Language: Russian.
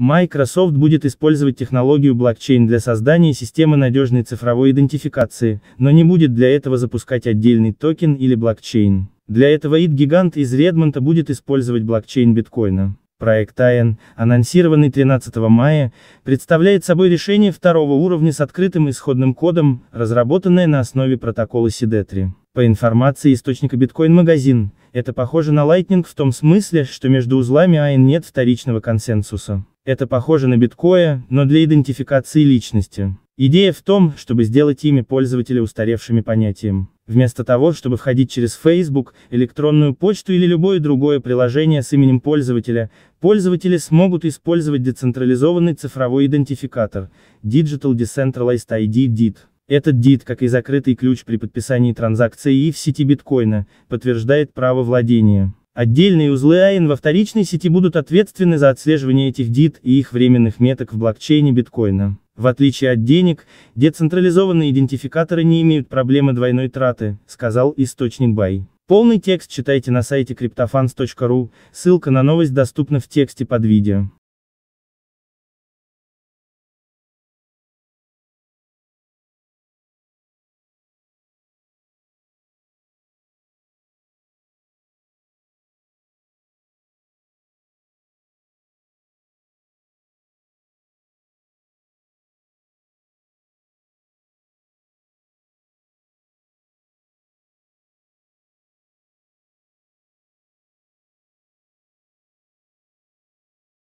Microsoft будет использовать технологию блокчейн для создания системы надежной цифровой идентификации, но не будет для этого запускать отдельный токен или блокчейн. Для этого ИД-гигант из Редмонта будет использовать блокчейн биткоина. Проект АН, анонсированный 13 мая, представляет собой решение второго уровня с открытым исходным кодом, разработанное на основе протокола SID3. По информации источника Bitcoin Магазин, это похоже на Lightning в том смысле, что между узлами АН нет вторичного консенсуса. Это похоже на биткоя, но для идентификации личности. Идея в том, чтобы сделать имя пользователя устаревшими понятием. Вместо того, чтобы входить через Facebook, электронную почту или любое другое приложение с именем пользователя, пользователи смогут использовать децентрализованный цифровой идентификатор Digital Decentralized ID DID. Этот DID, как и закрытый ключ при подписании транзакции и в сети биткоина, подтверждает право владения. Отдельные узлы AIN во вторичной сети будут ответственны за отслеживание этих DIT и их временных меток в блокчейне биткоина. В отличие от денег, децентрализованные идентификаторы не имеют проблемы двойной траты, сказал источник Бай. Полный текст читайте на сайте cryptofans.ru, ссылка на новость доступна в тексте под видео.